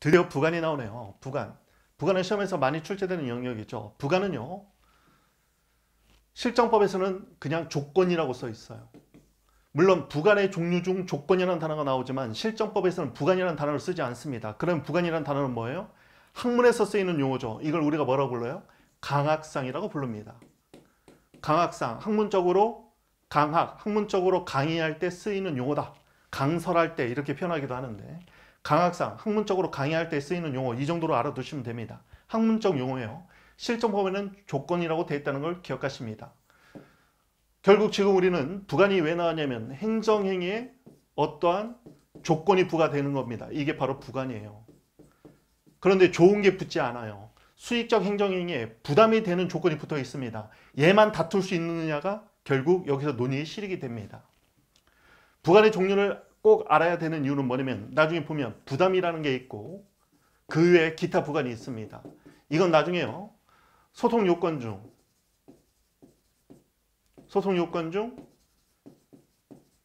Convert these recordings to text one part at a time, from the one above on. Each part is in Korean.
드디어 부관이 나오네요. 부관부관은 시험에서 많이 출제되는 영역이죠. 부관은요 실정법에서는 그냥 조건이라고 써 있어요. 물론 부관의 종류 중 조건이라는 단어가 나오지만 실정법에서는 부관이라는 단어를 쓰지 않습니다. 그럼 부관이라는 단어는 뭐예요? 학문에서 쓰이는 용어죠. 이걸 우리가 뭐라고 불러요? 강학상이라고 부릅니다. 강학상, 학문적으로 강학, 학문적으로 강의할 때 쓰이는 용어다. 강설할 때 이렇게 표현하기도 하는데 강학상, 학문적으로 강의할 때 쓰이는 용어 이 정도로 알아두시면 됩니다. 학문적 용어예요. 실전 법에는 조건이라고 되어 있다는 걸 기억하십니다. 결국 지금 우리는 부관이 왜 나왔냐면 행정행위에 어떠한 조건이 부과되는 겁니다. 이게 바로 부관이에요. 그런데 좋은 게 붙지 않아요. 수익적 행정행위에 부담이 되는 조건이 붙어 있습니다. 얘만 다툴 수 있느냐가 결국 여기서 논의의 실익이 됩니다. 부간의 종류를 꼭 알아야 되는 이유는 뭐냐면 나중에 보면 부담이라는 게 있고 그 외에 기타 부간이 있습니다. 이건 나중에요. 소통 요건 중 소통 요건 중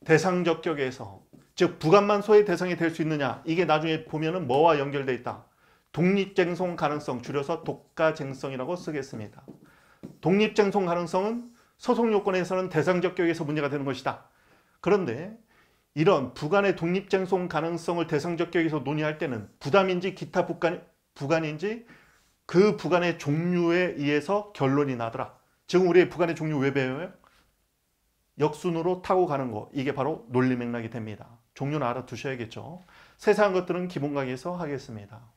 대상적 격에서 즉 부간만 소의 대상이 될 수 있느냐 이게 나중에 보면은 뭐와 연결돼 있다. 독립쟁송 가능성 줄여서 독가쟁성이라고 쓰겠습니다. 독립쟁송 가능성은 소송 요건에서는 대상적 교육에서 문제가 되는 것이다. 그런데 이런 부간의 독립쟁송 가능성을 대상적 교육에서 논의할 때는 부담인지 기타 부간, 부간인지 그 부간의 종류에 의해서 결론이 나더라. 지금 우리의 부간의 종류 왜 배워요? 역순으로 타고 가는 거 이게 바로 논리 맥락이 됩니다. 종류는 알아두셔야겠죠. 세세한 것들은 기본 강의에서 하겠습니다.